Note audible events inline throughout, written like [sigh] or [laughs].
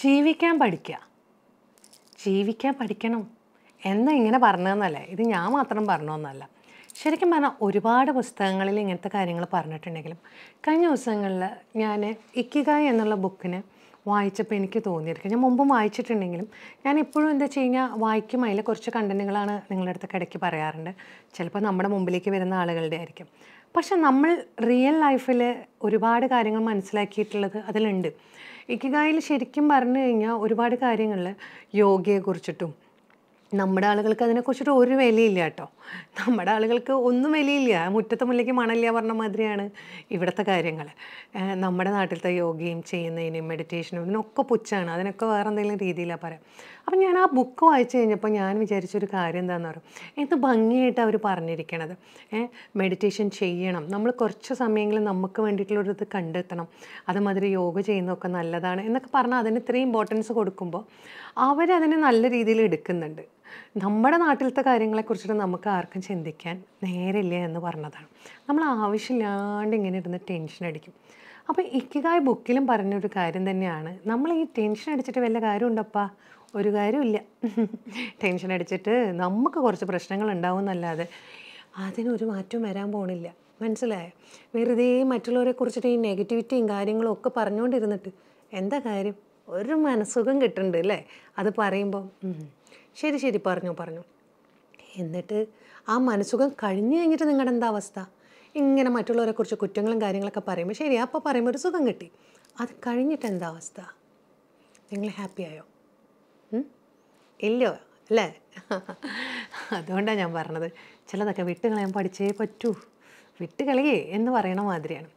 ജീവിക്കാൻ പഠിക്കുക ജീവിക്കാൻ പഠിക്കണം എന്ന് ഇങ്ങനെ പറഞ്ഞതെന്നല്ല ഇത് ഞാൻ മാത്രം പറഞ്ഞതെന്നല്ല ശരിക്കും പറഞ്ഞാൽ ഒരുപാട് പുസ്തകങ്ങളിൽ ഇങ്ങനത്തെ കാര്യങ്ങൾ പറഞ്ഞിട്ടുണ്ടെങ്കിലും കഴിഞ്ഞ ദിവസങ്ങളിൽ ഞാൻ ഇക്കിഗായ് എന്നുള്ള ബുക്കിന് വായിച്ചപ്പോൾ എനിക്ക് തോന്നിയിരിക്കും ഞാൻ മുമ്പും വായിച്ചിട്ടുണ്ടെങ്കിലും ഞാൻ ഇപ്പോഴും എന്താ വെച്ച് കഴിഞ്ഞാൽ വായിക്കും അതിൽ കുറച്ച് കണ്ടന്റുകളാണ് നിങ്ങളുടെ അടുത്ത് ഇടയ്ക്ക് പറയാറുണ്ട് ചിലപ്പോൾ നമ്മുടെ മുമ്പിലേക്ക് വരുന്ന ആളുകളുടെ ആയിരിക്കും പക്ഷെ നമ്മൾ റിയൽ ലൈഫിൽ ഒരുപാട് കാര്യങ്ങൾ മനസ്സിലാക്കിയിട്ടുള്ളത് അതിലുണ്ട് ഇക്കിഗായിൽ ശരിക്കും പറഞ്ഞു കഴിഞ്ഞാൽ ഒരുപാട് കാര്യങ്ങൾ യോഗയെക്കുറിച്ചിട്ടും നമ്മുടെ ആളുകൾക്ക് അതിനെക്കുറിച്ചിട്ട് ഒരു വിലയില്ല കേട്ടോ നമ്മുടെ ആളുകൾക്ക് ഒന്നും വിലയില്ല മുറ്റത്തെ മുല്ലയ്ക്ക് മണല്ല പറഞ്ഞ മാതിരിയാണ് ഇവിടുത്തെ കാര്യങ്ങൾ നമ്മുടെ നാട്ടിലത്തെ യോഗയും ചെയ്യുന്നതിനും മെഡിറ്റേഷനും ഇതിനൊക്കെ പുച്ഛാണ് അതിനൊക്കെ വേറെ എന്തെങ്കിലും രീതിയിലാണ് പറയാം അപ്പം ഞാൻ ആ ബുക്ക് വായിച്ചു കഴിഞ്ഞപ്പോൾ ഞാൻ വിചാരിച്ചൊരു കാര്യം എന്താണെന്ന് പറയും എന്ത് ഭംഗിയായിട്ട് അവർ പറഞ്ഞിരിക്കണത് മെഡിറ്റേഷൻ ചെയ്യണം നമ്മൾ കുറച്ച് സമയമെങ്കിലും നമുക്ക് വേണ്ടിയിട്ടുള്ളൊരിത് കണ്ടെത്തണം അതുമാതിരി യോഗ ചെയ്യുന്നതൊക്കെ നല്ലതാണ് എന്നൊക്കെ പറഞ്ഞാൽ അതിന് ഇത്രയും ഇമ്പോർട്ടൻസ് കൊടുക്കുമ്പോൾ അവരതിനെ നല്ല രീതിയിൽ എടുക്കുന്നുണ്ട് നമ്മുടെ നാട്ടിലത്തെ കാര്യങ്ങളെക്കുറിച്ചിട്ട് നമുക്ക് ആർക്കും ചിന്തിക്കാൻ നേരില്ല എന്ന് പറഞ്ഞതാണ് നമ്മൾ ആവശ്യമില്ലാണ്ട് ഇങ്ങനെ ഇരുന്ന് ടെൻഷൻ അടിക്കും അപ്പോൾ ഇക്കിതായ ബുക്കിലും പറഞ്ഞൊരു കാര്യം തന്നെയാണ് നമ്മൾ ഈ ടെൻഷൻ അടിച്ചിട്ട് വല്ല കാര്യമുണ്ടപ്പാ ഒരു കാര്യമില്ല ടെൻഷൻ അടിച്ചിട്ട് നമുക്ക് കുറച്ച് പ്രശ്നങ്ങൾ ഉണ്ടാവും എന്നല്ലാതെ അതിനൊരു മാറ്റവും വരാൻ പോണില്ല മനസ്സിലായോ വെറുതെ മറ്റുള്ളവരെ കുറിച്ചിട്ട് ഈ നെഗറ്റിവിറ്റിയും കാര്യങ്ങളും ഒക്കെ പറഞ്ഞുകൊണ്ടിരുന്നിട്ട് എന്താ കാര്യം ഒരു മനസ്സുഖം കിട്ടുന്നുണ്ട് അല്ലേ അത് പറയുമ്പോൾ ശരി ശരി പറഞ്ഞു പറഞ്ഞു എന്നിട്ട് ആ മനസ്സുഖം കഴിഞ്ഞു കഴിഞ്ഞിട്ട് നിങ്ങളുടെ എന്താ അവസ്ഥ ഇങ്ങനെ മറ്റുള്ളവരെ കുറിച്ച് കുറ്റങ്ങളും കാര്യങ്ങളൊക്കെ പറയുമ്പോൾ ശരി അപ്പോൾ പറയുമ്പോൾ ഒരു സുഖം കിട്ടി അത് കഴിഞ്ഞിട്ട് എന്താ അവസ്ഥ നിങ്ങൾ ഹാപ്പിയായോ ഇല്ലയോ അല്ലേ [laughs] അതുകൊണ്ടാണ് ഞാൻ പറഞ്ഞത് ചിലതൊക്കെ വിട്ട് കളയാൻ പഠിച്ചേ പറ്റൂ വിട്ട് കളിയേ എന്ന് പറയണ മാതിരിയാണ്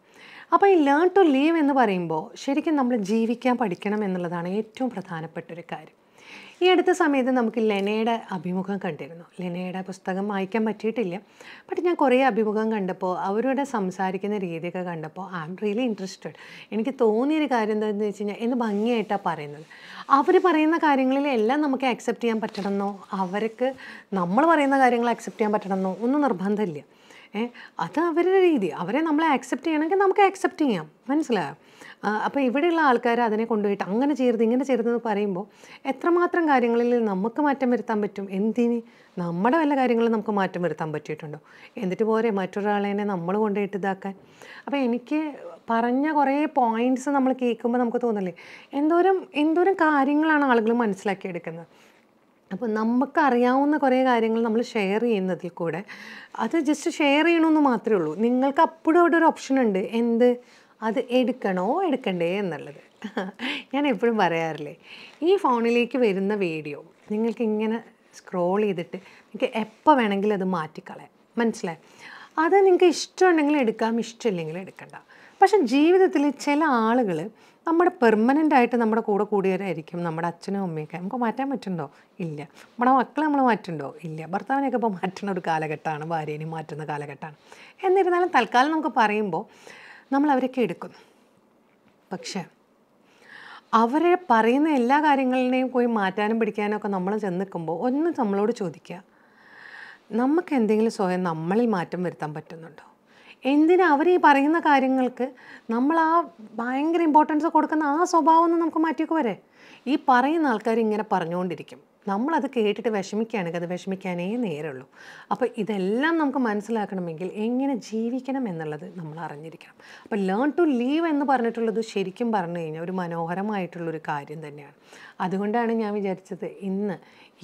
അപ്പോൾ ഈ ലേൺ ടു ലീവ് എന്ന് പറയുമ്പോൾ ശരിക്കും നമ്മൾ ജീവിക്കാൻ പഠിക്കണം എന്നുള്ളതാണ് ഏറ്റവും പ്രധാനപ്പെട്ട ഒരു കാര്യം ഈ അടുത്ത സമയത്ത് നമുക്ക് ലെനയുടെ അഭിമുഖം കണ്ടിരുന്നു ലെനയുടെ പുസ്തകം വായിക്കാൻ പറ്റിയിട്ടില്ല ബട്ട് ഞാൻ കുറേ അഭിമുഖം കണ്ടപ്പോൾ അവരുടെ സംസാരിക്കുന്ന രീതിയൊക്കെ കണ്ടപ്പോൾ ഐ ആം റിയലി ഇൻട്രസ്റ്റഡ് എനിക്ക് തോന്നിയൊരു കാര്യം എന്താണെന്ന് വെച്ച് കഴിഞ്ഞാൽ എന്ന് ഭംഗിയായിട്ടാണ് പറയുന്നത് അവർ പറയുന്ന കാര്യങ്ങളിലെല്ലാം നമുക്ക് അക്സെപ്റ്റ് ചെയ്യാൻ പറ്റണമെന്നോ അവർക്ക് നമ്മൾ പറയുന്ന കാര്യങ്ങൾ അക്സെപ്റ്റ് ചെയ്യാൻ പറ്റണമെന്നോ ഒന്നും നിർബന്ധമില്ല അത് അവരുടെ രീതി അവരെ നമ്മൾ ആക്സെപ്റ്റ് ചെയ്യണമെങ്കിൽ നമുക്ക് ആക്സെപ്റ്റ് ചെയ്യാം മനസ്സിലായോ അപ്പോൾ ഇവിടെയുള്ള ആൾക്കാർ അതിനെ കൊണ്ടുപോയിട്ട് അങ്ങനെ ചെയ്യരുത് ഇങ്ങനെ ചെയ്യരുതെന്ന് പറയുമ്പോൾ എത്രമാത്രം കാര്യങ്ങളിൽ നമുക്ക് മാറ്റം വരുത്താൻ പറ്റും എന്തിന് നമ്മുടെ വല്ല കാര്യങ്ങളും നമുക്ക് മാറ്റം വരുത്താൻ പറ്റിയിട്ടുണ്ടോ എന്നിട്ട് പോരെ മറ്റൊരാളെ നമ്മൾ കൊണ്ടുപോയിട്ട് ഇതാക്കാൻ അപ്പോൾ എനിക്ക് പറഞ്ഞ കുറേ പോയിൻറ്റ്സ് നമ്മൾ കേൾക്കുമ്പോൾ നമുക്ക് തോന്നില്ലേ എന്തോരം എന്തോരം കാര്യങ്ങളാണ് ആളുകൾ മനസ്സിലാക്കിയെടുക്കുന്നത് അപ്പോൾ നമുക്കറിയാവുന്ന കുറേ കാര്യങ്ങൾ നമ്മൾ ഷെയർ ചെയ്യുന്നതിൽ കൂടെ അത് ജസ്റ്റ് ഷെയർ ചെയ്യണമെന്ന് മാത്രമേ ഉള്ളൂ നിങ്ങൾക്ക് അപ്പോഴും അവിടെ ഒരു ഓപ്ഷൻ ഉണ്ട് എന്ത് അത് എടുക്കണോ എടുക്കണ്ടേ എന്നുള്ളത് [laughs] ഞാൻ എപ്പോഴും പറയാറില്ലേ ഈ ഫോണിലേക്ക് വരുന്ന വീഡിയോ നിങ്ങൾക്ക് ഇങ്ങനെ സ്ക്രോൾ ചെയ്തിട്ട് നിങ്ങൾക്ക് എപ്പോൾ വേണമെങ്കിലും അത് മാറ്റിക്കളയാം മനസ്സിലായി അത് നിങ്ങൾക്ക് ഇഷ്ടമുണ്ടെങ്കിൽ എടുക്കാം ഇഷ്ടമില്ലെങ്കിൽ എടുക്കണ്ട പക്ഷെ ജീവിതത്തിൽ ചില ആളുകൾ നമ്മുടെ പെർമനൻ്റ് ആയിട്ട് നമ്മുടെ കൂടെ കൂടിയവരായിരിക്കും നമ്മുടെ അച്ഛനും അമ്മയൊക്കെ നമുക്ക് മാറ്റാൻ പറ്റുന്നുണ്ടോ ഇല്ല നമ്മുടെ മക്കൾ നമ്മൾ മാറ്റുന്നുണ്ടോ ഇല്ല ഭർത്താവിനെയൊക്കെ ഇപ്പോൾ മാറ്റുന്ന ഒരു കാലഘട്ടമാണ് ഭാര്യനെയും മാറ്റുന്ന കാലഘട്ടമാണ് എന്നിരുന്നാലും തൽക്കാലം നമുക്ക് പറയുമ്പോൾ നമ്മൾ അവരൊക്കെ എടുക്കുന്നു പക്ഷേ അവരെ പറയുന്ന എല്ലാ കാര്യങ്ങളിനെയും പോയി മാറ്റാനും പിടിക്കാനും ഒക്കെ നമ്മൾ ചെന്ന് നിൽക്കുമ്പോൾ ഒന്ന് നമ്മളോട് ചോദിക്കുക നമുക്ക് എന്തെങ്കിലും സ്വയം നമ്മളിൽ മാറ്റം വരുത്താൻ പറ്റുന്നുണ്ടോ എന്തിനാ അവർ ഈ പറയുന്ന കാര്യങ്ങൾക്ക് നമ്മൾ ആ ഭയങ്കര ഇമ്പോർട്ടൻസ് കൊടുക്കുന്ന ആ സ്വഭാവം ഒന്ന് നമുക്ക് മാറ്റിയൊക്കെ വരെ ഈ പറയുന്ന ആൾക്കാർ ഇങ്ങനെ പറഞ്ഞുകൊണ്ടിരിക്കും നമ്മളത് കേട്ടിട്ട് വിഷമിക്കുകയാണെങ്കിൽ അത് വിഷമിക്കാനേ നേരുള്ളൂ അപ്പോൾ ഇതെല്ലാം നമുക്ക് മനസ്സിലാക്കണമെങ്കിൽ എങ്ങനെ ജീവിക്കണം എന്നുള്ളത് നമ്മൾ അറിഞ്ഞിരിക്കണം അപ്പോൾ ലേൺ ടു ലീവ് എന്ന് പറഞ്ഞിട്ടുള്ളത് ശരിക്കും പറഞ്ഞു കഴിഞ്ഞാൽ ഒരു മനോഹരമായിട്ടുള്ളൊരു കാര്യം തന്നെയാണ് അതുകൊണ്ടാണ് ഞാൻ വിചാരിച്ചത് ഇന്ന്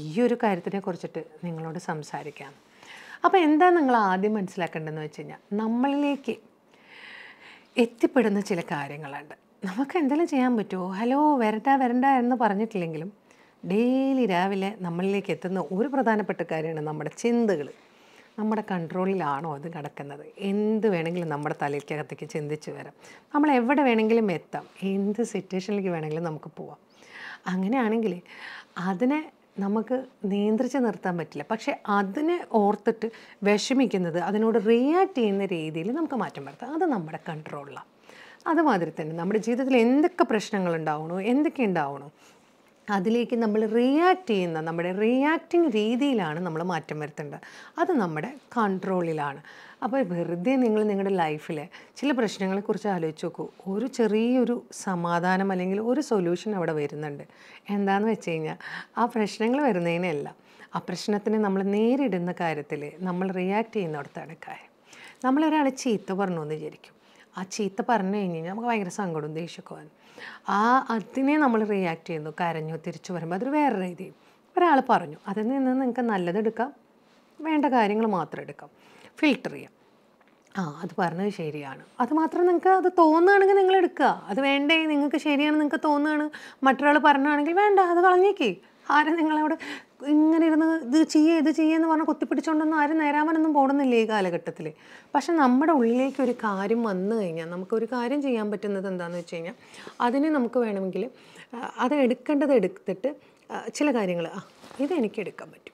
ഈ ഒരു കാര്യത്തിനെ കുറിച്ചിട്ട് നിങ്ങളോട് സംസാരിക്കാം അപ്പോൾ എന്താ നിങ്ങൾ ആദ്യം മനസ്സിലാക്കേണ്ടതെന്ന് വെച്ച് കഴിഞ്ഞാൽ നമ്മളിലേക്ക് എത്തിപ്പെടുന്ന ചില കാര്യങ്ങളുണ്ട് നമുക്ക് എന്തെങ്കിലും ചെയ്യാൻ പറ്റുമോ ഹലോ വരണ്ട വരണ്ട എന്ന് പറഞ്ഞിട്ടില്ലെങ്കിലും ഡെയിലി രാവിലെ നമ്മളിലേക്ക് എത്തുന്ന ഒരു പ്രധാനപ്പെട്ട കാര്യമാണ് നമ്മുടെ ചിന്തകൾ നമ്മുടെ കൺട്രോളിലാണോ അത് കിടക്കുന്നത് എന്ത് വേണമെങ്കിലും നമ്മുടെ തലയ്ക്കകത്തേക്ക് ചിന്തിച്ച് വരാം നമ്മൾ എവിടെ വേണമെങ്കിലും എത്താം എന്ത് സിറ്റുവേഷനിലേക്ക് വേണമെങ്കിലും നമുക്ക് പോവാം അങ്ങനെയാണെങ്കിൽ അതിനെ നമുക്ക് നിയന്ത്രിച്ച് നിർത്താൻ പറ്റില്ല പക്ഷേ അതിനെ ഓർത്തിട്ട് വിഷമിക്കുന്നത് അതിനോട് റിയാക്ട് ചെയ്യുന്ന രീതിയിൽ നമുക്ക് മാറ്റം വരുത്താം അത് നമ്മുടെ കൺട്രോളിലാണ് അതുമാതിരി തന്നെ നമ്മുടെ ജീവിതത്തിൽ എന്തൊക്കെ പ്രശ്നങ്ങൾ ഉണ്ടാവണോ എന്തൊക്കെ ഉണ്ടാവണോ അതിലേക്ക് നമ്മൾ റിയാക്ട് ചെയ്യുന്ന നമ്മുടെ റിയാക്ടിങ് രീതിയിലാണ് നമ്മൾ മാറ്റം വരുത്തേണ്ടത് അത് നമ്മുടെ കൺട്രോളിലാണ് അപ്പോൾ വെറുതെ നിങ്ങൾ നിങ്ങളുടെ ലൈഫിൽ ചില പ്രശ്നങ്ങളെക്കുറിച്ച് ആലോചിച്ച് നോക്കൂ ഒരു ചെറിയൊരു സമാധാനം അല്ലെങ്കിൽ ഒരു സൊല്യൂഷൻ അവിടെ വരുന്നുണ്ട് എന്താണെന്ന് വെച്ച് കഴിഞ്ഞാൽ ആ പ്രശ്നങ്ങൾ വരുന്നതിനല്ല ആ പ്രശ്നത്തിനെ നമ്മൾ നേരിടുന്ന കാര്യത്തിൽ നമ്മൾ റിയാക്ട് ചെയ്യുന്നിടത്താണ് കാര്യം നമ്മളൊരാൾ ചീത്ത പറഞ്ഞു എന്ന് വിചാരിക്കും ആ ചീത്ത പറഞ്ഞു കഴിഞ്ഞ് കഴിഞ്ഞാൽ നമുക്ക് ഭയങ്കര സങ്കടവും ദേഷ്യക്കുവാൻ ആ അതിനെ നമ്മൾ റിയാക്ട് ചെയ്യുന്നു കരഞ്ഞു തിരിച്ചു വരുമ്പോൾ അതൊരു വേറെ രീതി ഒരാൾ പറഞ്ഞു അതിൽ നിന്ന് നിങ്ങൾക്ക് നല്ലതെടുക്കാം വേണ്ട കാര്യങ്ങൾ മാത്രം എടുക്കാം ഫിൽട്ടർ ചെയ്യാം ആ അത് പറഞ്ഞത് ശരിയാണ് അതുമാത്രം നിങ്ങൾക്ക് അത് തോന്നുകയാണെങ്കിൽ നിങ്ങൾ എടുക്കുക അത് വേണ്ടേ നിങ്ങൾക്ക് ശരിയാണ് നിങ്ങൾക്ക് തോന്നുകയാണ് മറ്റൊരാൾ പറഞ്ഞാണെങ്കിൽ വേണ്ട അത് കളഞ്ഞേക്കേ ആരും നിങ്ങളവിടെ ഇങ്ങനെ ഇരുന്ന് ഇത് ചെയ്യേ ഇത് ചെയ്യുകയെന്ന് പറഞ്ഞ് കുത്തിപ്പിടിച്ചുകൊണ്ടൊന്നും ആരും നേരാമനൊന്നും പോകണമെന്നില്ല ഈ കാലഘട്ടത്തിൽ പക്ഷെ നമ്മുടെ ഉള്ളിലേക്ക് ഒരു കാര്യം വന്നു കഴിഞ്ഞാൽ നമുക്കൊരു കാര്യം ചെയ്യാൻ പറ്റുന്നത് എന്താണെന്ന് വെച്ച് കഴിഞ്ഞാൽ അതിന് നമുക്ക് വേണമെങ്കിൽ അത് എടുക്കേണ്ടത് എടുത്തിട്ട് ചില കാര്യങ്ങൾ ആ ഇത് എനിക്ക് എടുക്കാൻ പറ്റും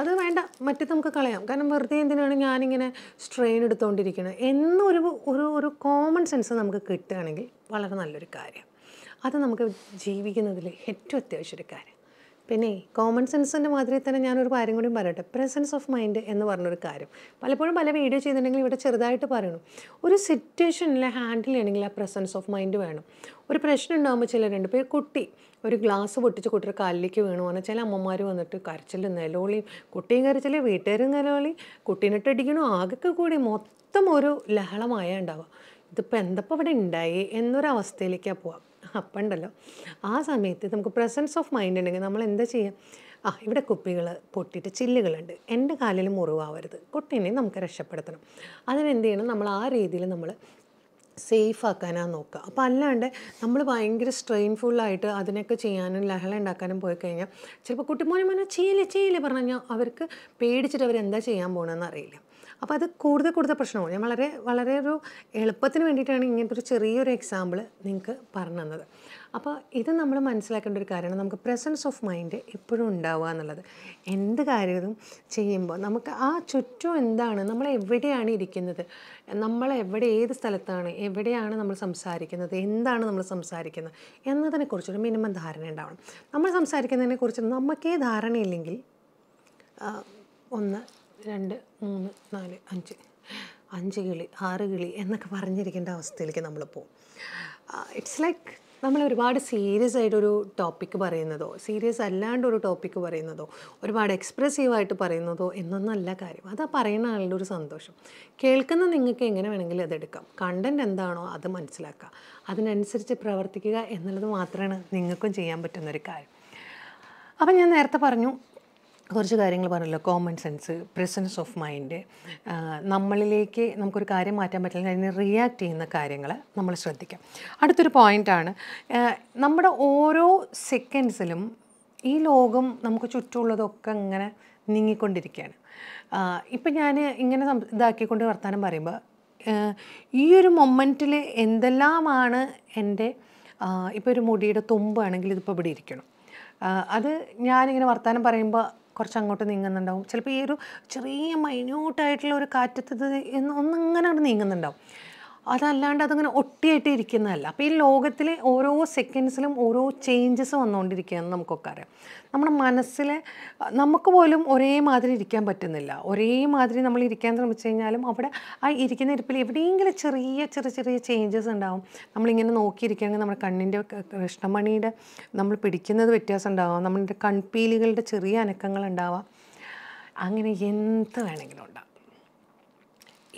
അത് വേണ്ട മറ്റേ നമുക്ക് കളയാം കാരണം വെറുതെ എന്തിനാണ് ഞാനിങ്ങനെ സ്ട്രെയിൻ എടുത്തുകൊണ്ടിരിക്കുന്നത് എന്നൊരു ഒരു ഒരു കോമൺ സെൻസ് നമുക്ക് കിട്ടുകയാണെങ്കിൽ വളരെ നല്ലൊരു കാര്യം അത് നമുക്ക് ജീവിക്കുന്നതിൽ ഏറ്റവും അത്യാവശ്യം ഒരു കാര്യം പിന്നെ കോമൺ സെൻസിൻ്റെ മാതിരി തന്നെ ഞാനൊരു കാര്യം കൂടി പറയട്ടെ പ്രസൻസ് ഓഫ് മൈൻഡ് എന്ന് പറഞ്ഞൊരു കാര്യം പലപ്പോഴും പല വീഡിയോ ചെയ്തിട്ടുണ്ടെങ്കിൽ ഇവിടെ ചെറുതായിട്ട് പറയണം ഒരു സിറ്റുവേഷനിലെ ഹാൻഡിൽ ചെയ്യണമെങ്കിൽ ആ പ്രസൻസ് ഓഫ് മൈൻഡ് വേണം ഒരു പ്രശ്നം ഉണ്ടാകുമ്പോൾ ചിലരുണ്ട് ഇപ്പോൾ കുട്ടി ഒരു ഗ്ലാസ് പൊട്ടിച്ച് കുട്ടിയുടെ കാലിലേക്ക് വീണു പറഞ്ഞാൽ ചില അമ്മമാർ വന്നിട്ട് കരച്ചിലും നിലവിളിയും കുട്ടിയും കരച്ചിൽ വീട്ടുകാരും നിലവിളി കുട്ടീനിട്ടടിക്കണു ആകെ കൂടി മൊത്തം ഒരു ലഹളമായ ഉണ്ടാവുക ഇതിപ്പോൾ എന്തപ്പോൾ ഇവിടെ ഉണ്ടായി എന്നൊരവസ്ഥയിലേക്കാണ് പോവുക അപ്പം ആ സമയത്ത് നമുക്ക് പ്രസൻസ് ഓഫ് മൈൻഡ് ഉണ്ടെങ്കിൽ നമ്മൾ എന്താ ചെയ്യുക ആ ഇവിടെ കുപ്പികൾ പൊട്ടിയിട്ട് ചില്ലുകളുണ്ട് എൻ്റെ കാലിൽ മുറിവാവരുത് കുട്ടീനെ നമുക്ക് രക്ഷപ്പെടുത്തണം അതിനെന്ത് ചെയ്യണം നമ്മൾ ആ രീതിയിൽ നമ്മൾ സേഫ് ആക്കാനാണ് നോക്കുക അപ്പം അല്ലാണ്ട് നമ്മൾ ഭയങ്കര സ്ട്രെയിൻഫുള്ളായിട്ട് അതിനൊക്കെ ചെയ്യാനും ലഹള ഉണ്ടാക്കാനും പോയി കഴിഞ്ഞാൽ ചിലപ്പോൾ കുട്ടിമോനെ മോനെ ചെയ്യില്ല ചെയ്യില്ല പറഞ്ഞു കഴിഞ്ഞാൽ അവർക്ക് പേടിച്ചിട്ട് അവരെന്താ ചെയ്യാൻ പോകണമെന്ന് അറിയില്ല അപ്പം അത് കൂടുതൽ കൂടുതൽ പ്രശ്നമാണ് ഞാൻ വളരെ വളരെ ഒരു എളുപ്പത്തിന് വേണ്ടിയിട്ടാണ് ഇങ്ങനത്തെ ഒരു ചെറിയൊരു എക്സാമ്പിൾ നിങ്ങൾക്ക് പറഞ്ഞു തന്നത് അപ്പോൾ ഇത് നമ്മൾ മനസ്സിലാക്കേണ്ട ഒരു കാര്യമാണ് നമുക്ക് പ്രസൻസ് ഓഫ് മൈൻഡ് എപ്പോഴും ഉണ്ടാവുക എന്നുള്ളത് എന്ത് കാര്യവും ചെയ്യുമ്പോൾ നമുക്ക് ആ ചുറ്റും എന്താണ് നമ്മൾ എവിടെയാണ് ഇരിക്കുന്നത് നമ്മൾ എവിടെ ഏത് സ്ഥലത്താണ് എവിടെയാണ് നമ്മൾ സംസാരിക്കുന്നത് എന്താണ് നമ്മൾ സംസാരിക്കുന്നത് എന്നതിനെക്കുറിച്ചൊരു മിനിമം ധാരണ ഉണ്ടാവണം നമ്മൾ സംസാരിക്കുന്നതിനെക്കുറിച്ച് നമുക്കേ ധാരണയില്ലെങ്കിൽ ഒന്ന് രണ്ട് മൂന്ന് നാല് അഞ്ച് അഞ്ച് കിളി ആറ് കിളി എന്നൊക്കെ പറഞ്ഞിരിക്കേണ്ട അവസ്ഥയിലേക്ക് നമ്മൾ പോകും ഇറ്റ്സ് ലൈക്ക് നമ്മൾ ഒരുപാട് സീരിയസ് ആയിട്ടൊരു ടോപ്പിക്ക് പറയുന്നതോ സീരിയസ് അല്ലാണ്ട് ഒരു ടോപ്പിക്ക് പറയുന്നതോ ഒരുപാട് എക്സ്പ്രസീവായിട്ട് പറയുന്നതോ എന്നൊന്നല്ല കാര്യം അത് പറയുന്ന ആളുടെ ഒരു സന്തോഷം കേൾക്കുന്ന നിങ്ങൾക്ക് എങ്ങനെ വേണമെങ്കിലും അതെടുക്കാം കണ്ടൻറ് എന്താണോ അത് മനസ്സിലാക്കുക അതിനനുസരിച്ച് പ്രവർത്തിക്കുക എന്നുള്ളത് മാത്രമാണ് നിങ്ങൾക്കും ചെയ്യാൻ പറ്റുന്നൊരു കാര്യം അപ്പം ഞാൻ നേരത്തെ പറഞ്ഞു കുറച്ച് കാര്യങ്ങൾ പറഞ്ഞല്ലോ common sense presence of mind നമ്മളിലേക്ക് നമുക്കൊരു കാര്യം മാറ്റാൻ പറ്റില്ല അതിന് റിയാക്ട് ചെയ്യുന്ന കാര്യങ്ങൾ നമ്മൾ ശ്രദ്ധിക്കാം അടുത്തൊരു പോയിൻ്റാണ് നമ്മുടെ ഓരോ സെക്കൻഡ്സിലും ഈ ലോകം നമുക്ക് ചുറ്റുമുള്ളതൊക്കെ ഇങ്ങനെ നീങ്ങിക്കൊണ്ടിരിക്കുകയാണ് ഇപ്പം ഞാൻ ഇങ്ങനെ ഇതാക്കിക്കൊണ്ട് വർത്തമാനം പറയുമ്പോൾ ഈ ഒരു മൊമെൻറ്റിൽ എന്തെല്ലാമാണ് എൻ്റെ ഇപ്പോൾ ഒരു മുടിയുടെ തുമ്പാണെങ്കിൽ ഇതിപ്പോൾ ഇവിടെ ഇരിക്കണം അത് ഞാനിങ്ങനെ വർത്തമാനം പറയുമ്പോൾ കുറച്ച് അങ്ങോട്ട് നീങ്ങുന്നുണ്ടാവും ചിലപ്പോൾ ഈ ഒരു ചെറിയ മൈന്യൂട്ടായിട്ടുള്ള ഒരു കാറ്റത്ത് എന്ന് ഒന്നങ്ങനെ അവിടെ നീങ്ങുന്നുണ്ടാവും അതല്ലാണ്ട് അതങ്ങനെ ഒട്ടിയായിട്ട് ഇരിക്കുന്നതല്ല അപ്പോൾ ഈ ലോകത്തിലെ ഓരോ സെക്കൻഡ്സിലും ഓരോ ചേഞ്ചസ് വന്നുകൊണ്ടിരിക്കുകയെന്ന് നമുക്കൊക്കെ അറിയാം നമ്മുടെ മനസ്സിലെ നമുക്ക് പോലും ഒരേമാതിരി ഇരിക്കാൻ പറ്റുന്നില്ല ഒരേമാതിരി നമ്മൾ ഇരിക്കാൻ ശ്രമിച്ചു കഴിഞ്ഞാലും അവിടെ ആ ഇരിക്കുന്ന ഇരിപ്പിൽ എവിടെയെങ്കിലും ചെറിയ ചെറിയ ചെറിയ ചേഞ്ചസ് ഉണ്ടാവും നമ്മളിങ്ങനെ നോക്കിയിരിക്കുകയാണെങ്കിൽ നമ്മുടെ കണ്ണിൻ്റെ കൃഷ്ണമണിയുടെ നമ്മൾ പിടിക്കുന്നത് വ്യത്യാസം ഉണ്ടാവാം നമ്മുടെ കൺപീലികളുടെ ചെറിയ അനക്കങ്ങൾ ഉണ്ടാവാം അങ്ങനെ എന്ത് വേണമെങ്കിലും ഉണ്ടാവും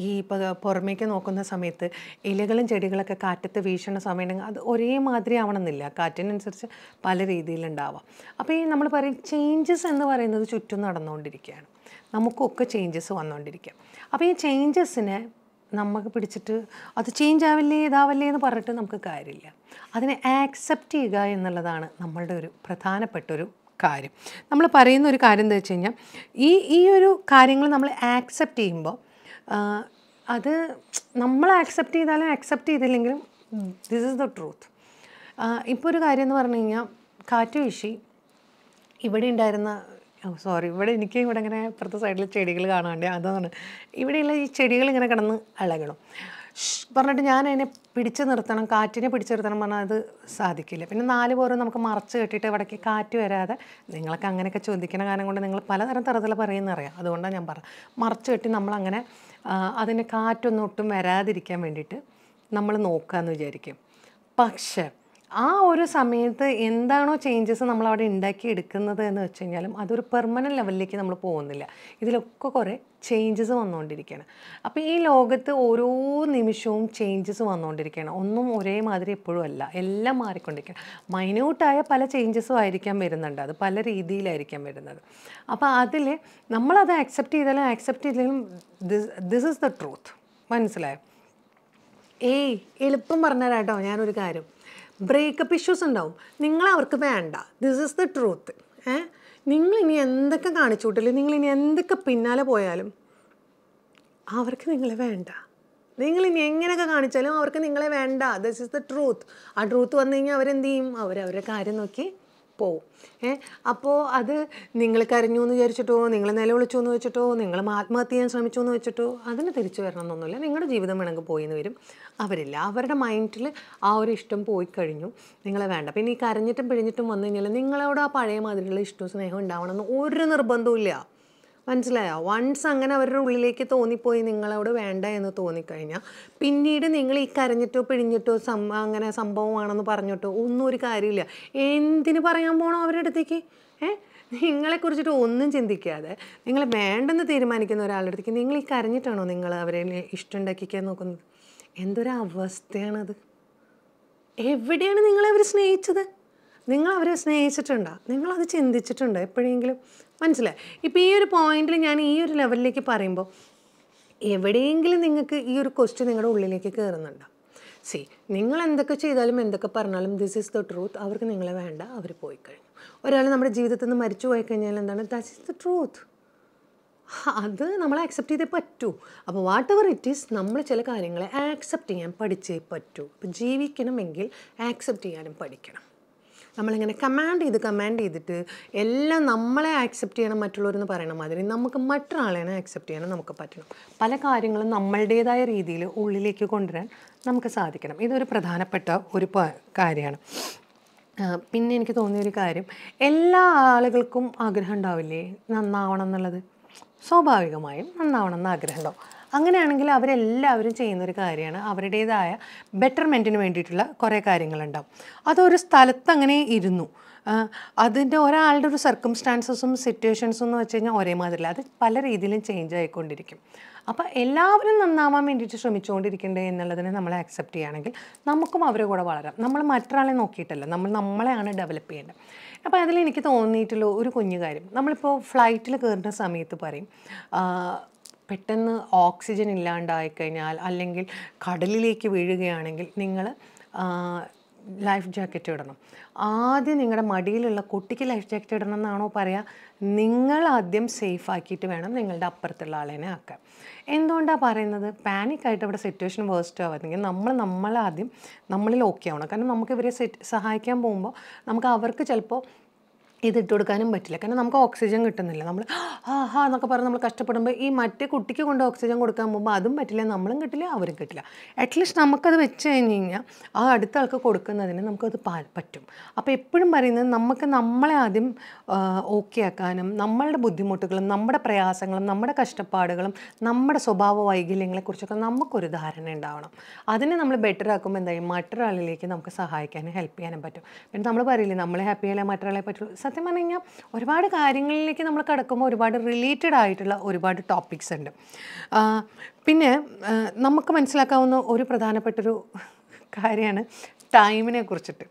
ഈ ഇപ്പോൾ പുറമേക്ക് നോക്കുന്ന സമയത്ത് ഇലകളും ചെടികളൊക്കെ കാറ്റത്ത് വീശണ സമയം അത് ഒരേമാതിരി ആവണമെന്നില്ല കാറ്റിനനുസരിച്ച് പല രീതിയിലുണ്ടാവാം അപ്പോൾ ഈ നമ്മൾ പറയും ചേഞ്ചസ് എന്ന് പറയുന്നത് ചുറ്റും നടന്നുകൊണ്ടിരിക്കുകയാണ് നമുക്കൊക്കെ ചേഞ്ചസ് വന്നുകൊണ്ടിരിക്കാം അപ്പോൾ ഈ ചേഞ്ചസിനെ നമുക്ക് പിടിച്ചിട്ട് അത് ചേഞ്ച് ആവില്ലേ ഇതാവല്ലേ എന്ന് പറഞ്ഞിട്ട് നമുക്ക് കാര്യമില്ല അതിനെ ആക്സെപ്റ്റ് ചെയ്യുക എന്നുള്ളതാണ് നമ്മളുടെ ഒരു പ്രധാനപ്പെട്ടൊരു കാര്യം നമ്മൾ പറയുന്ന ഒരു കാര്യം എന്താ വെച്ച് കഴിഞ്ഞാൽ ഈ ഈ ഒരു കാര്യങ്ങൾ നമ്മൾ ആക്സെപ്റ്റ് ചെയ്യുമ്പോൾ അത് നമ്മൾ ആക്സെപ്റ്റ് ചെയ്താലും ആക്സെപ്റ്റ് ചെയ്തില്ലെങ്കിലും ദിസ് ഇസ് ദ ട്രൂത്ത് ഇപ്പോൾ ഒരു കാര്യം എന്ന് പറഞ്ഞു കഴിഞ്ഞാൽ കാറ്റ് വീശി ഇവിടെ ഉണ്ടായിരുന്ന സോറി ഇവിടെ എനിക്ക് ഇവിടെ ഇങ്ങനെ ഇപ്പുറത്തെ സൈഡിൽ ചെടികൾ കാണാണ്ട് അതാണ് ഇവിടെയുള്ള ഈ ചെടികൾ ഇങ്ങനെ കിടന്ന് ഇളകണം പറഞ്ഞിട്ട് ഞാൻ അതിനെ പിടിച്ചു നിർത്തണം കാറ്റിനെ പിടിച്ചു നിർത്തണം പറഞ്ഞാൽ അത് സാധിക്കില്ല പിന്നെ നാല് പോരും നമുക്ക് മറച്ച് കെട്ടിയിട്ട് ഇവിടേക്ക് കാറ്റ് വരാതെ നിങ്ങൾക്ക് അങ്ങനെയൊക്കെ ചോദിക്കുന്ന കാരണം കൊണ്ട് നിങ്ങൾ പലതരം തരത്തിൽ പറയുന്നറിയാം അതുകൊണ്ടാണ് ഞാൻ പറഞ്ഞത് മറച്ച് കെട്ടി നമ്മളങ്ങനെ അതിന് കാറ്റൊന്നും ഒട്ടും വരാതിരിക്കാൻ വേണ്ടിയിട്ട് നമ്മൾ എന്ന് വിചാരിക്കും പക്ഷേ ആ ഒരു സമയത്ത് എന്താണോ ചേഞ്ചസ് നമ്മൾ അവിടെ ഉണ്ടാക്കി എടുക്കുന്നത് എന്ന് വെച്ച് കഴിഞ്ഞാലും അതൊരു പെർമനൻറ്റ് ലെവലിലേക്ക് നമ്മൾ പോകുന്നില്ല ഇതിലൊക്കെ കുറേ ചേഞ്ചസ് വന്നുകൊണ്ടിരിക്കുകയാണ് അപ്പോൾ ഈ ലോകത്ത് ഓരോ നിമിഷവും ചേഞ്ചസ് വന്നുകൊണ്ടിരിക്കുകയാണ് ഒന്നും ഒരേ മാതിരി എപ്പോഴും അല്ല എല്ലാം മാറിക്കൊണ്ടിരിക്കുകയാണ് മൈന്യൂട്ടായ പല ചേഞ്ചസും ആയിരിക്കാം വരുന്നുണ്ട് അത് പല രീതിയിലായിരിക്കാം വരുന്നത് അപ്പോൾ അതിൽ നമ്മളത് അക്സെപ്റ്റ് ചെയ്താലും ആക്സെപ്റ്റ് ചെയ്താലും this this is the truth മനസ്സിലായോ ഏയ് എളുപ്പം പറഞ്ഞുതരാം ഞാനൊരു കാര്യം ബ്രേക്കപ്പ് ഇഷ്യൂസ് ഉണ്ടാവും നിങ്ങൾ അവർക്ക് വേണ്ട ദിസ് ഇസ് ദ ട്രൂത്ത് ഏ നിങ്ങൾ ഇനി എന്തൊക്കെ കാണിച്ചുവിട്ടില്ല നിങ്ങൾ ഇനി എന്തൊക്കെ പിന്നാലെ പോയാലും അവർക്ക് നിങ്ങളെ വേണ്ട നിങ്ങൾ ഇനി എങ്ങനെയൊക്കെ കാണിച്ചാലും അവർക്ക് നിങ്ങളെ വേണ്ട ദിസ് ഇസ് ദ ട്രൂത്ത് ആ ട്രൂത്ത് വന്നു കഴിഞ്ഞാൽ അവരെന്ത് ചെയ്യും അവരവരുടെ കാര്യം നോക്കി പോവും ഏ അപ്പോൾ അത് നിങ്ങൾ കരഞ്ഞു എന്ന് വിചാരിച്ചിട്ടോ നിങ്ങൾ നിലവിളിച്ചു എന്ന് വെച്ചിട്ടോ നിങ്ങൾ ആത്മഹത്യ ചെയ്യാൻ ശ്രമിച്ചു എന്ന് വെച്ചിട്ടോ അതിന് തിരിച്ചു വരണം എന്നൊന്നുമില്ല നിങ്ങളുടെ ജീവിതം വേണമെങ്കിൽ പോയി എന്ന് വരും അവരില്ല അവരുടെ മൈൻഡിൽ ആ ഒരു ഇഷ്ടം പോയി കഴിഞ്ഞു നിങ്ങളെ വേണ്ട പിന്നെ ഈ കരഞ്ഞിട്ടും പിഴിഞ്ഞിട്ടും വന്നു കഴിഞ്ഞാൽ നിങ്ങളോട് ആ പഴയ മാതിരിയുള്ള ഇഷ്ടവും സ്നേഹവും ഉണ്ടാവണമെന്ന് ഒരു നിർബന്ധവും ഇല്ല മനസ്സിലായോ വൺസ് അങ്ങനെ അവരുടെ ഉള്ളിലേക്ക് തോന്നിപ്പോയി നിങ്ങളോട് വേണ്ട എന്ന് തോന്നിക്കഴിഞ്ഞാൽ പിന്നീട് നിങ്ങൾ ഈ കരഞ്ഞിട്ടോ പിഴിഞ്ഞിട്ടോ സം അങ്ങനെ സംഭവമാണെന്ന് പറഞ്ഞിട്ടോ ഒന്നും ഒരു കാര്യമില്ല എന്തിന് പറയാൻ പോകണോ അവരുടെ അടുത്തേക്ക് ഏഹ് നിങ്ങളെക്കുറിച്ചിട്ട് ഒന്നും ചിന്തിക്കാതെ നിങ്ങൾ വേണ്ടെന്ന് തീരുമാനിക്കുന്ന ഒരാളുടെ അടുത്തേക്ക് നിങ്ങൾ ഈ കരഞ്ഞിട്ടാണോ നിങ്ങൾ അവരെ ഉണ്ടാക്കിക്കാൻ നോക്കുന്നത് എന്തൊരവസ്ഥയാണത് എവിടെയാണ് നിങ്ങളെ അവർ സ്നേഹിച്ചത് നിങ്ങൾ അവരെ സ്നേഹിച്ചിട്ടുണ്ടോ നിങ്ങളത് ചിന്തിച്ചിട്ടുണ്ടോ എപ്പോഴെങ്കിലും മനസ്സിലായി ഇപ്പോൾ ഈ ഒരു പോയിന്റിൽ ഞാൻ ഈ ഒരു ലെവലിലേക്ക് പറയുമ്പോൾ എവിടെയെങ്കിലും നിങ്ങൾക്ക് ഈ ഒരു ക്വസ്റ്റ്യൻ നിങ്ങളുടെ ഉള്ളിലേക്ക് കയറുന്നുണ്ടോ സി നിങ്ങൾ എന്തൊക്കെ ചെയ്താലും എന്തൊക്കെ പറഞ്ഞാലും ദിസ് ഈസ് ദ ട്രൂത്ത് അവർക്ക് നിങ്ങളെ വേണ്ട അവർ പോയി കഴിഞ്ഞു ഒരാൾ നമ്മുടെ ജീവിതത്തിൽ നിന്ന് മരിച്ചു പോയി കഴിഞ്ഞാൽ എന്താണ് ദാറ്റ് ഈസ് ദ ട്രൂത്ത് അത് നമ്മൾ ആക്സെപ്റ്റ് ചെയ്തേ പറ്റൂ അപ്പോൾ വാട്ട് എവർ ഇറ്റ് ഈസ് നമ്മൾ ചില കാര്യങ്ങളെ ആക്സെപ്റ്റ് ചെയ്യാൻ പഠിച്ചേ പറ്റൂ അപ്പോൾ ജീവിക്കണമെങ്കിൽ ആക്സെപ്റ്റ് ചെയ്യാനും പഠിക്കണം നമ്മളിങ്ങനെ കമാൻഡ് ചെയ്ത് കമാൻഡ് ചെയ്തിട്ട് എല്ലാം നമ്മളെ ആക്സെപ്റ്റ് ചെയ്യണം മറ്റുള്ളവരെന്ന് പറയണ മാതിരി നമുക്ക് മറ്റൊരാളെയാണ് ആക്സെപ്റ്റ് ചെയ്യണം നമുക്ക് പറ്റണം പല കാര്യങ്ങളും നമ്മളുടേതായ രീതിയിൽ ഉള്ളിലേക്ക് കൊണ്ടുവരാൻ നമുക്ക് സാധിക്കണം ഇതൊരു പ്രധാനപ്പെട്ട ഒരു കാര്യമാണ് പിന്നെ എനിക്ക് തോന്നിയൊരു കാര്യം എല്ലാ ആളുകൾക്കും ആഗ്രഹം ഉണ്ടാവില്ലേ നന്നാവണം എന്നുള്ളത് സ്വാഭാവികമായും നന്നാവണം എന്ന് ആഗ്രഹമുണ്ടാവും അങ്ങനെയാണെങ്കിൽ അവരെല്ലാവരും ചെയ്യുന്നൊരു കാര്യമാണ് അവരുടേതായ ബെറ്റർമെൻറ്റിന് വേണ്ടിയിട്ടുള്ള കുറേ കാര്യങ്ങളുണ്ടാവും അതൊരു സ്ഥലത്ത് അങ്ങനെ ഇരുന്നു അതിൻ്റെ ഒരാളുടെ ഒരു സർക്കംസ്റ്റാൻസസും സിറ്റുവേഷൻസും എന്ന് വെച്ച് കഴിഞ്ഞാൽ ഒരേ അത് പല രീതിയിലും ചേഞ്ച് ആയിക്കൊണ്ടിരിക്കും അപ്പോൾ എല്ലാവരും നന്നാവാൻ വേണ്ടിയിട്ട് ശ്രമിച്ചുകൊണ്ടിരിക്കണ്ടേ എന്നുള്ളതിനെ നമ്മൾ അക്സെപ്റ്റ് ചെയ്യുകയാണെങ്കിൽ നമുക്കും അവരെ കൂടെ വളരാം നമ്മൾ മറ്റൊരാളെ നോക്കിയിട്ടല്ല നമ്മൾ നമ്മളെയാണ് ഡെവലപ്പ് ചെയ്യേണ്ടത് അപ്പോൾ അതിൽ എനിക്ക് തോന്നിയിട്ടുള്ള ഒരു കുഞ്ഞു കാര്യം നമ്മളിപ്പോൾ ഫ്ലൈറ്റിൽ കയറുന്ന സമയത്ത് പറയും പെട്ടെന്ന് ഓക്സിജൻ ഇല്ലാണ്ടായിക്കഴിഞ്ഞാൽ അല്ലെങ്കിൽ കടലിലേക്ക് വീഴുകയാണെങ്കിൽ നിങ്ങൾ ലൈഫ് ജാക്കറ്റ് ഇടണം ആദ്യം നിങ്ങളുടെ മടിയിലുള്ള കുട്ടിക്ക് ലൈഫ് ജാക്കറ്റ് ഇടണം എന്നാണോ പറയുക നിങ്ങൾ ആദ്യം സേഫ് ആക്കിയിട്ട് വേണം നിങ്ങളുടെ അപ്പുറത്തുള്ള ആളേനെ ആക്കാൻ എന്തുകൊണ്ടാണ് പറയുന്നത് പാനിക്കായിട്ട് ഇവിടെ സിറ്റുവേഷൻ വേസ്റ്റ് ആവാതെങ്കിൽ നമ്മൾ നമ്മളാദ്യം നമ്മളിൽ ഓക്കെ ആവണം കാരണം നമുക്ക് ഇവരെ സഹായിക്കാൻ പോകുമ്പോൾ നമുക്ക് അവർക്ക് ചിലപ്പോൾ ഇതിട്ട് കൊടുക്കാനും പറ്റില്ല കാരണം നമുക്ക് ഓക്സിജൻ കിട്ടുന്നില്ല നമ്മൾ ആ ഹാ എന്നൊക്കെ പറഞ്ഞ് നമ്മൾ കഷ്ടപ്പെടുമ്പോൾ ഈ മറ്റേ കുട്ടിക്ക് കൊണ്ട് ഓക്സിജൻ കൊടുക്കാൻ പോകുമ്പോൾ അതും പറ്റില്ല നമ്മളും കിട്ടില്ല അവരും കിട്ടില്ല അറ്റ്ലീസ്റ്റ് നമുക്കത് വെച്ച് കഴിഞ്ഞ് കഴിഞ്ഞാൽ ആ അടുത്ത ആൾക്ക് കൊടുക്കുന്നതിന് നമുക്കത് പറ്റും അപ്പോൾ എപ്പോഴും പറയുന്നത് നമുക്ക് നമ്മളെ ആദ്യം ഓക്കെ ആക്കാനും നമ്മളുടെ ബുദ്ധിമുട്ടുകളും നമ്മുടെ പ്രയാസങ്ങളും നമ്മുടെ കഷ്ടപ്പാടുകളും നമ്മുടെ സ്വഭാവ വൈകല്യങ്ങളെക്കുറിച്ചൊക്കെ നമുക്കൊരു ധാരണ ഉണ്ടാവണം അതിനെ നമ്മൾ ബെറ്റർ ആക്കുമ്പോൾ എന്തായി മറ്റൊരാളിലേക്ക് നമുക്ക് സഹായിക്കാനും ഹെൽപ്പ് ചെയ്യാനും പറ്റും പിന്നെ നമ്മൾ പറയില്ലേ നമ്മളെ ഹാപ്പി ആയാലേ മറ്റൊരാളെ പറ്റുള്ളൂ സത്യം പറഞ്ഞു കഴിഞ്ഞാൽ ഒരുപാട് കാര്യങ്ങളിലേക്ക് നമ്മൾ കിടക്കുമ്പോൾ ഒരുപാട് റിലേറ്റഡ് ആയിട്ടുള്ള ഒരുപാട് ടോപ്പിക്സ് ഉണ്ട് പിന്നെ നമുക്ക് മനസ്സിലാക്കാവുന്ന ഒരു പ്രധാനപ്പെട്ടൊരു കാര്യമാണ് ടൈമിനെ കുറിച്ചിട്ട്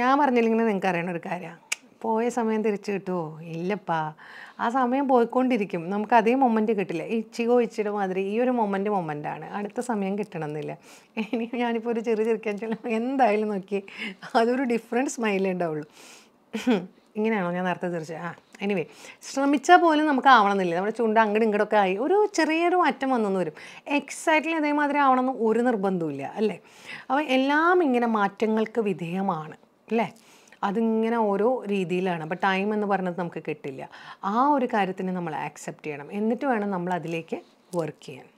ഞാൻ പറഞ്ഞില്ലെങ്കിൽ നിങ്ങൾക്ക് അറിയണ ഒരു കാര്യമാണ് പോയ സമയം തിരിച്ചു കിട്ടുമോ ഇല്ലപ്പാ ആ സമയം പോയിക്കൊണ്ടിരിക്കും നമുക്ക് അതേ മൊമെൻറ്റ് കിട്ടില്ല ഇച്ചിഗോ ഇച്ചിരി മാതിരി ഈ ഒരു മൊമെൻ്റ് മൊമെൻ്റാണ് അടുത്ത സമയം കിട്ടണമെന്നില്ല ഇനി ഞാനിപ്പോൾ ഒരു ചെറിയ ചെറുക്കാൻ ചെല്ലുമ്പോൾ എന്തായാലും നോക്കി അതൊരു ഡിഫറൻറ്റ് സ്മൈലേ ഉണ്ടാവുള്ളൂ ഇങ്ങനെയാണോ ഞാൻ നേരത്തെ തിരിച്ച് ആ എനിവേ ശ്രമിച്ചാൽ പോലും നമുക്ക് ആവണമെന്നില്ല നമ്മുടെ ചുണ്ട് അങ്ങോട്ടും ഇങ്ങോട്ടൊക്കെ ആയി ഒരു ചെറിയൊരു മാറ്റം വന്നെന്ന് വരും എക്സാക്ട്ലി അതേമാതിരി ആവണമെന്ന് ഒരു നിർബന്ധമില്ല അല്ലേ അപ്പോൾ എല്ലാം ഇങ്ങനെ മാറ്റങ്ങൾക്ക് വിധേയമാണ് അല്ലേ അതിങ്ങനെ ഓരോ രീതിയിലാണ് അപ്പോൾ ടൈം എന്ന് പറഞ്ഞത് നമുക്ക് കിട്ടില്ല ആ ഒരു കാര്യത്തിന് നമ്മൾ ആക്സെപ്റ്റ് ചെയ്യണം എന്നിട്ട് വേണം നമ്മൾ അതിലേക്ക് വർക്ക് ചെയ്യാൻ